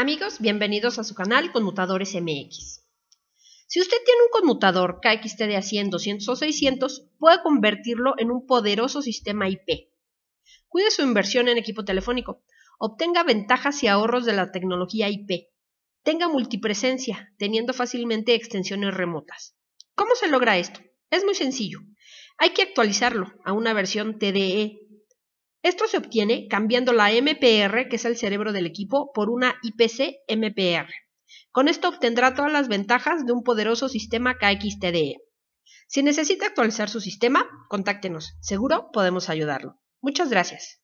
Amigos, bienvenidos a su canal Conmutadores MX. Si usted tiene un conmutador KXT de a 100, 200 o 600, puede convertirlo en un poderoso sistema IP. Cuide su inversión en equipo telefónico, obtenga ventajas y ahorros de la tecnología IP, tenga multipresencia, teniendo fácilmente extensiones remotas. ¿Cómo se logra esto? Es muy sencillo. Hay que actualizarlo a una versión TDE esto se obtiene cambiando la MPR, que es el cerebro del equipo, por una IPC-MPR. Con esto obtendrá todas las ventajas de un poderoso sistema KXTDE. Si necesita actualizar su sistema, contáctenos. Seguro podemos ayudarlo. Muchas gracias.